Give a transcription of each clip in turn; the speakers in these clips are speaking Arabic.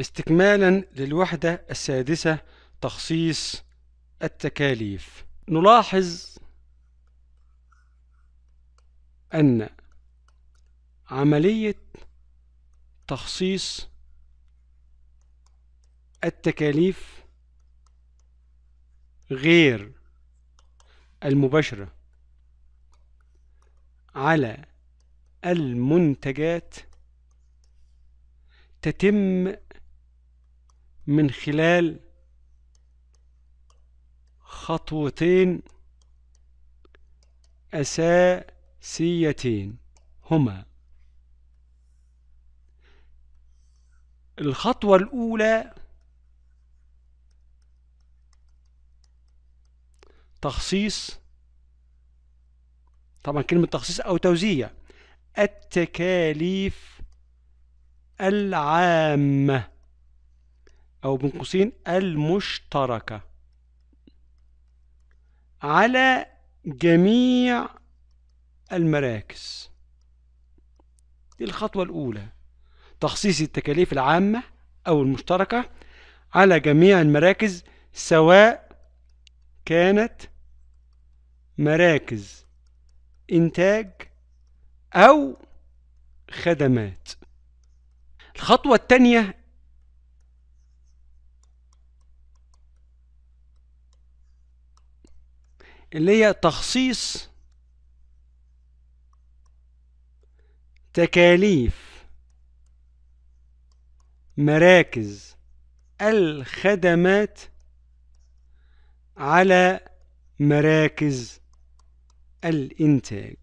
استكمالا للوحدة السادسة تخصيص التكاليف نلاحظ أن عملية تخصيص التكاليف غير المباشرة على المنتجات تتم من خلال خطوتين أساسيتين هما الخطوة الأولى تخصيص طبعا كلمة تخصيص أو توزيع التكاليف العامة أو بين قوسين المشتركة على جميع المراكز دي الخطوة الأولى تخصيص التكاليف العامة أو المشتركة على جميع المراكز سواء كانت مراكز إنتاج أو خدمات الخطوة الثانية اللي هي تخصيص تكاليف مراكز الخدمات على مراكز الإنتاج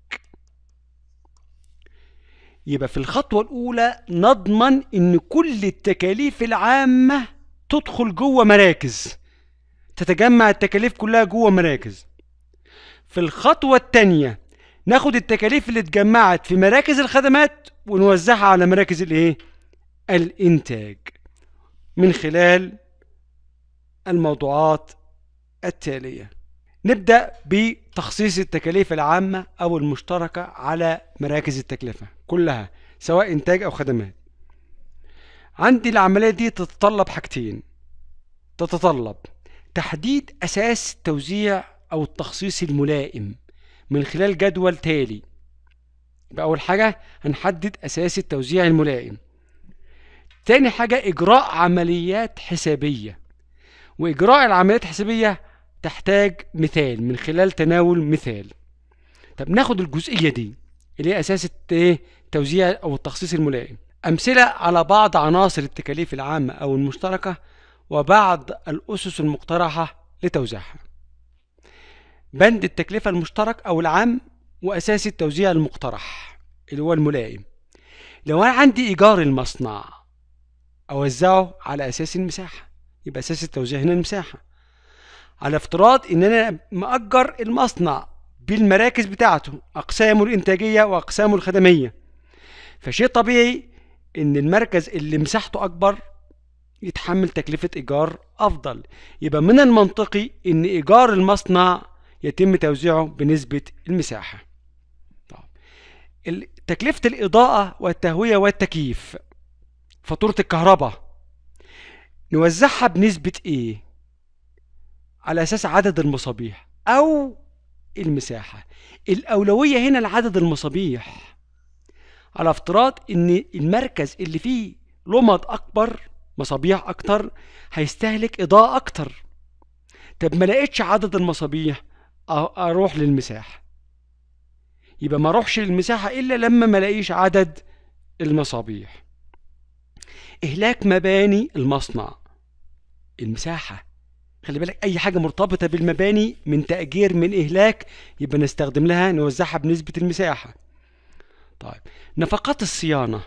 يبقى في الخطوة الأولى نضمن إن كل التكاليف العامة تدخل جوه مراكز تتجمع التكاليف كلها جوه مراكز في الخطوة التانية ناخد التكاليف اللي اتجمعت في مراكز الخدمات ونوزعها على مراكز الايه الانتاج من خلال الموضوعات التالية نبدأ بتخصيص التكاليف العامة أو المشتركة على مراكز التكلفة كلها سواء إنتاج أو خدمات عندي العملية دي تتطلب حاجتين تتطلب تحديد أساس توزيع أو التخصيص الملائم من خلال جدول تالي يبقى أول حاجة هنحدد أساس التوزيع الملائم تاني حاجة إجراء عمليات حسابية وإجراء العمليات الحسابية تحتاج مثال من خلال تناول مثال طب ناخد الجزئية دي اللي هي أساس التوزيع إيه، أو التخصيص الملائم أمثلة على بعض عناصر التكاليف العامة أو المشتركة وبعض الأسس المقترحة لتوزيعها بند التكلفة المشترك أو العام وأساس التوزيع المقترح اللي هو الملائم لو أنا عندي إيجار المصنع أوزعه على أساس المساحة يبقى أساس التوزيع هنا المساحة على افتراض إن أنا مأجر المصنع بالمراكز بتاعته أقسامه الإنتاجية وأقسامه الخدمية فشيء طبيعي إن المركز اللي مساحته أكبر يتحمل تكلفة إيجار أفضل يبقى من المنطقي إن إيجار المصنع يتم توزيعه بنسبة المساحة تكلفة الإضاءة والتهوية والتكييف فاتورة الكهرباء نوزعها بنسبة إيه؟ على أساس عدد المصابيح أو المساحة الأولوية هنا لعدد المصابيح على افتراض إن المركز اللي فيه لمض أكبر مصابيح أكتر هيستهلك إضاءة أكتر طب ما لقيتش عدد المصابيح اروح للمساحه يبقى ما اروحش للمساحه الا لما ما الاقيش عدد المصابيح اهلاك مباني المصنع المساحه خلي بالك اي حاجه مرتبطه بالمباني من تاجير من اهلاك يبقى نستخدم لها نوزعها بنسبه المساحه طيب نفقات الصيانه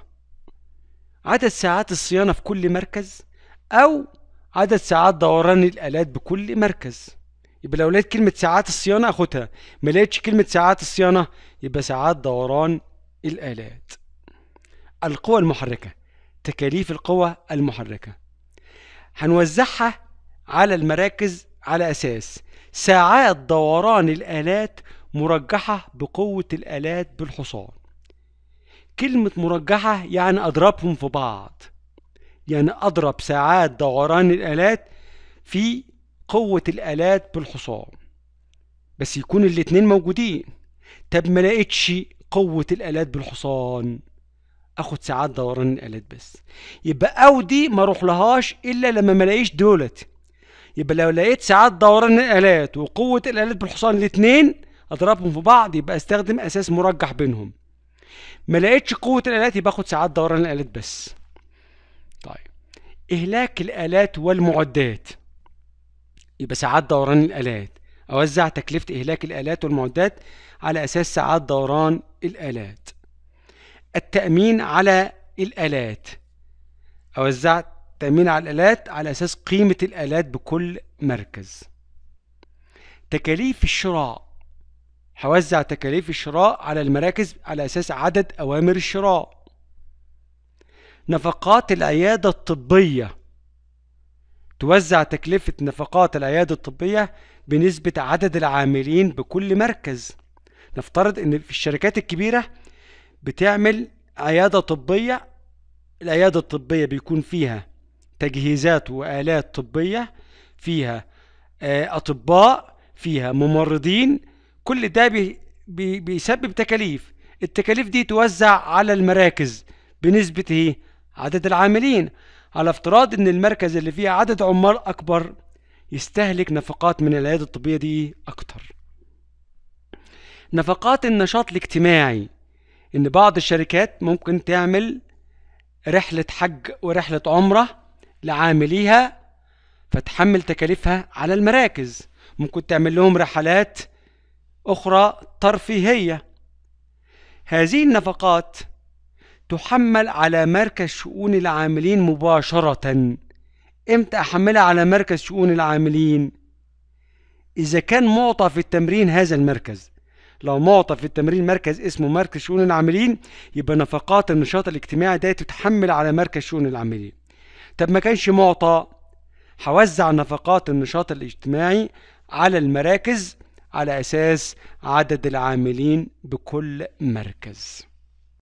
عدد ساعات الصيانه في كل مركز او عدد ساعات دوران الالات بكل مركز يبقى لو لقيت كلمة ساعات الصيانة اخدها ما لقيتش كلمة ساعات الصيانة يبقى ساعات دوران الآلات القوى المحركة تكاليف القوى المحركة هنوزعها على المراكز على أساس ساعات دوران الآلات مرجحة بقوة الآلات بالحصان كلمة مرجحة يعني أضربهم في بعض يعني أضرب ساعات دوران الآلات في قوة الآلات بالحصان بس يكون الاتنين موجودين طب ما لقيتش قوة الآلات بالحصان اخد ساعات دوران الآلات بس يبقى أو دي ما اروح لهاش إلا لما ما الاقيش دولت يبقى لو لقيت ساعات دوران الآلات وقوة الآلات بالحصان الاتنين أضربهم في بعض يبقى استخدم أساس مرجح بينهم ما لقيتش قوة الآلات يبقى اخد ساعات دوران الآلات بس طيب إهلاك الآلات والمعدات يبقى ساعات دوران الآلات أوزع تكلفة إهلاك الآلات والمعدات على أساس ساعات دوران الآلات التأمين على الآلات أوزع التأمين على الآلات على أساس قيمة الآلات بكل مركز تكاليف الشراء هوزع تكاليف الشراء على المراكز على أساس عدد أوامر الشراء نفقات العيادة الطبية توزع تكلفة نفقات العيادة الطبية بنسبة عدد العاملين بكل مركز نفترض ان في الشركات الكبيرة بتعمل عيادة طبية العيادة الطبية بيكون فيها تجهيزات وآلات طبية فيها آه، أطباء فيها ممرضين كل ده بي بيسبب تكاليف التكاليف دي توزع على المراكز بنسبة إيه؟ عدد العاملين على افتراض ان المركز اللي فيه عدد عمال اكبر يستهلك نفقات من العيادة الطبية دي اكتر نفقات النشاط الاجتماعي ان بعض الشركات ممكن تعمل رحلة حج ورحلة عمرة لعامليها فتحمل تكاليفها على المراكز ممكن تعمل لهم رحلات أخرى ترفيهية هذه النفقات تحمل على مركز شؤون العاملين مباشرة امتى احملها على مركز شؤون العاملين اذا كان معطى في التمرين هذا المركز لو معطى في التمرين مركز اسمه مركز شؤون العاملين يبقى نفقات النشاط الاجتماعي ده تتحمل على مركز شؤون العاملين طب ما كانش معطى هوزع نفقات النشاط الاجتماعي على المراكز على اساس عدد العاملين بكل مركز